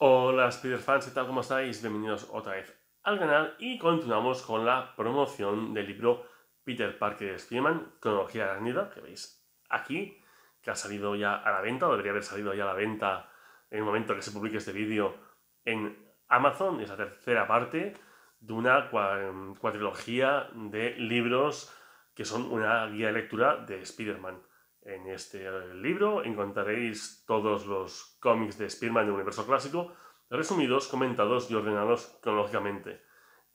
Hola Spider-Fans, ¿qué tal? ¿Cómo estáis? Bienvenidos otra vez al canal y continuamos con la promoción del libro Peter Parker de Spiderman, Cronología Arácnida, que veis aquí, que ha salido ya a la venta, o debería haber salido ya a la venta en el momento que se publique este vídeo en Amazon, es la tercera parte de una cuadrilogía de libros que son una guía de lectura de Spider-Man. En este eh, libro encontraréis todos los cómics de Spider-Man del universo clásico, resumidos, comentados y ordenados cronológicamente.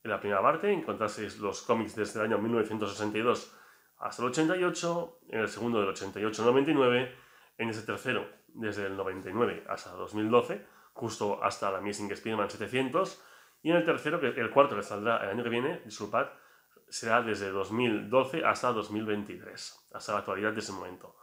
En la primera parte encontraréis los cómics desde el este año 1962 hasta el 88, en el segundo del 88 al 99, en ese tercero desde el 99 hasta 2012, justo hasta la Missing Spider-Man 700, y en el tercero, que el cuarto que saldrá el año que viene, disculpad, será desde 2012 hasta 2023, hasta la actualidad de ese momento.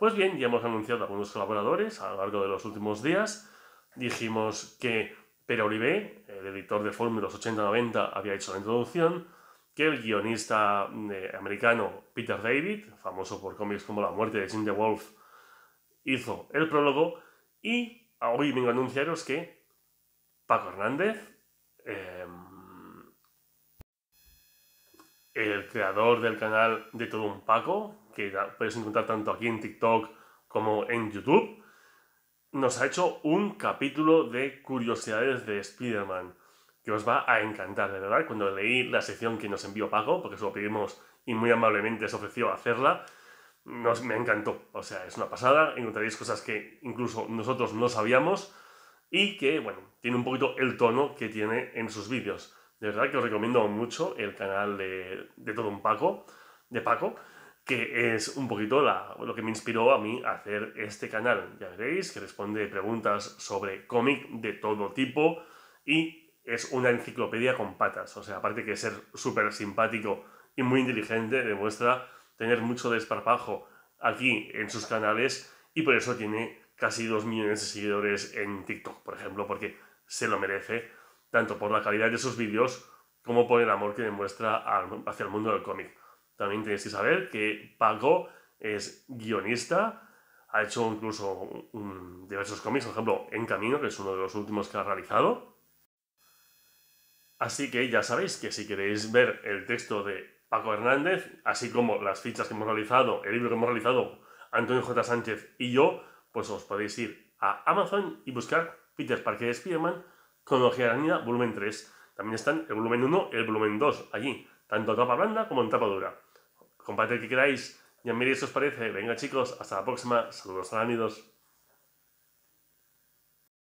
Pues bien, ya hemos anunciado a algunos colaboradores a lo largo de los últimos días. Dijimos que Pere Olivé, el editor de Fórmulas 80-90, había hecho la introducción, que el guionista eh, americano Peter David, famoso por cómics como La muerte de Jim the Wolf, hizo el prólogo. Y hoy vengo a anunciaros que Paco Hernández, em, el creador del canal de Todo un Paco, que puedes encontrar tanto aquí en TikTok como en YouTube, nos ha hecho un capítulo de curiosidades de Spider-Man que os va a encantar, de verdad. Cuando leí la sección que nos envió Paco, porque se lo pedimos y muy amablemente se ofreció a hacerla, nos, me encantó. O sea, es una pasada, encontraréis cosas que incluso nosotros no sabíamos y que, bueno, tiene un poquito el tono que tiene en sus vídeos. De verdad que os recomiendo mucho el canal de, de todo un Paco, de Paco, que es un poquito lo que me inspiró a mí a hacer este canal. Ya veréis que responde preguntas sobre cómic de todo tipo y es una enciclopedia con patas. O sea, aparte que ser súper simpático y muy inteligente, demuestra tener mucho desparpajo aquí en sus canales y por eso tiene casi dos millones de seguidores en TikTok, por ejemplo, porque se lo merece, tanto por la calidad de sus vídeos como por el amor que demuestra hacia el mundo del cómic. También tenéis que saber que Paco es guionista, ha hecho incluso diversos cómics, por ejemplo, En Camino, que es uno de los últimos que ha realizado. Así que ya sabéis que si queréis ver el texto de Paco Hernández, así como las fichas que hemos realizado, el libro que hemos realizado, Antonio J. Sánchez y yo, pues os podéis ir a Amazon y buscar Peter Parker de spider de la Niña, volumen 3. También están el volumen 1 y el volumen 2 allí, tanto en tapa blanda como en tapa dura compartid que queráis y a mí eso os parece. Venga chicos, hasta la próxima. Saludos amigos.